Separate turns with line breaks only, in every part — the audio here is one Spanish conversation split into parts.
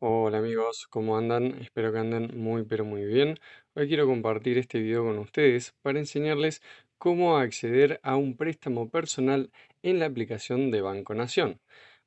Hola amigos, ¿cómo andan? Espero que anden muy pero muy bien. Hoy quiero compartir este video con ustedes para enseñarles cómo acceder a un préstamo personal en la aplicación de Banco Nación.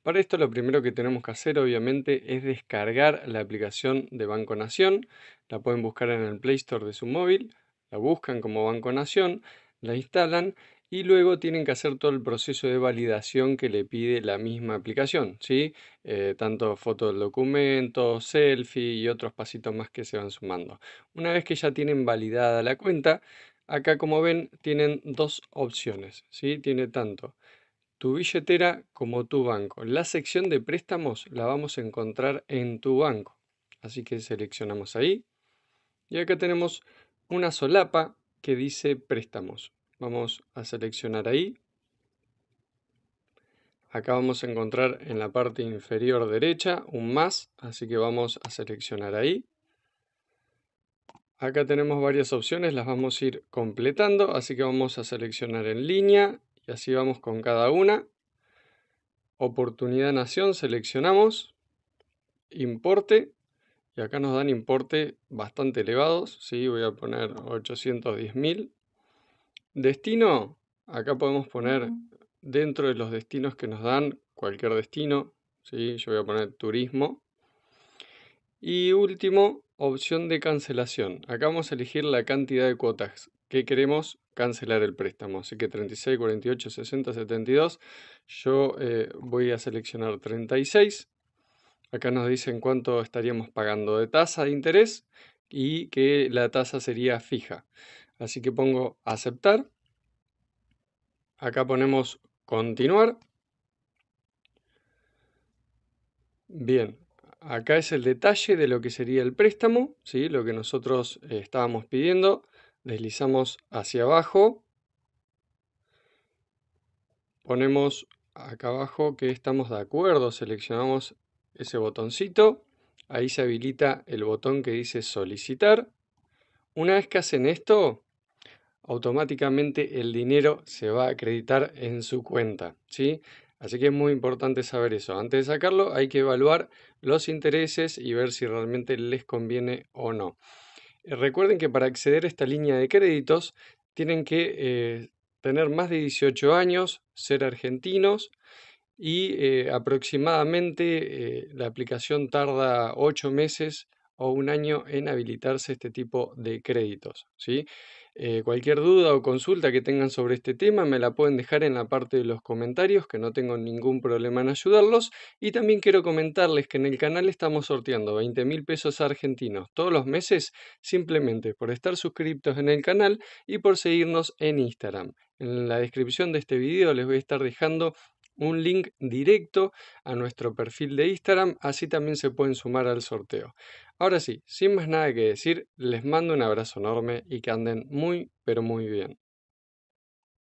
Para esto lo primero que tenemos que hacer obviamente es descargar la aplicación de Banco Nación. La pueden buscar en el Play Store de su móvil, la buscan como Banco Nación, la instalan y luego tienen que hacer todo el proceso de validación que le pide la misma aplicación, ¿sí? Eh, tanto foto del documento, selfie y otros pasitos más que se van sumando. Una vez que ya tienen validada la cuenta, acá como ven tienen dos opciones, ¿sí? Tiene tanto tu billetera como tu banco. La sección de préstamos la vamos a encontrar en tu banco. Así que seleccionamos ahí. Y acá tenemos una solapa que dice préstamos. Vamos a seleccionar ahí. Acá vamos a encontrar en la parte inferior derecha un más, así que vamos a seleccionar ahí. Acá tenemos varias opciones, las vamos a ir completando, así que vamos a seleccionar en línea y así vamos con cada una. Oportunidad nación, seleccionamos, importe, y acá nos dan importe bastante elevados, ¿sí? voy a poner 810.000. Destino, acá podemos poner dentro de los destinos que nos dan cualquier destino, ¿sí? yo voy a poner turismo. Y último, opción de cancelación. Acá vamos a elegir la cantidad de cuotas que queremos cancelar el préstamo. Así que 36, 48, 60, 72. Yo eh, voy a seleccionar 36. Acá nos dicen cuánto estaríamos pagando de tasa de interés y que la tasa sería fija. Así que pongo aceptar. Acá ponemos continuar. Bien, acá es el detalle de lo que sería el préstamo, ¿sí? lo que nosotros eh, estábamos pidiendo. Deslizamos hacia abajo. Ponemos acá abajo que estamos de acuerdo, seleccionamos ese botoncito. Ahí se habilita el botón que dice solicitar. Una vez que hacen esto, automáticamente el dinero se va a acreditar en su cuenta, ¿sí? Así que es muy importante saber eso. Antes de sacarlo hay que evaluar los intereses y ver si realmente les conviene o no. Eh, recuerden que para acceder a esta línea de créditos tienen que eh, tener más de 18 años, ser argentinos y eh, aproximadamente la aplicación tarda 8 meses o un año en habilitarse este tipo de créditos. Eh, cualquier duda o consulta que tengan sobre este tema me la pueden dejar en la parte de los comentarios, que no tengo ningún problema en ayudarlos. Y también quiero comentarles que en el canal estamos sorteando 20 mil pesos argentinos todos los meses simplemente por estar suscriptos en el canal y por seguirnos en Instagram. En la descripción de este video les voy a estar dejando un link directo a nuestro perfil de Instagram, así también se pueden sumar al sorteo. Ahora sí, sin más nada que decir, les mando un abrazo enorme y que anden muy, pero muy bien.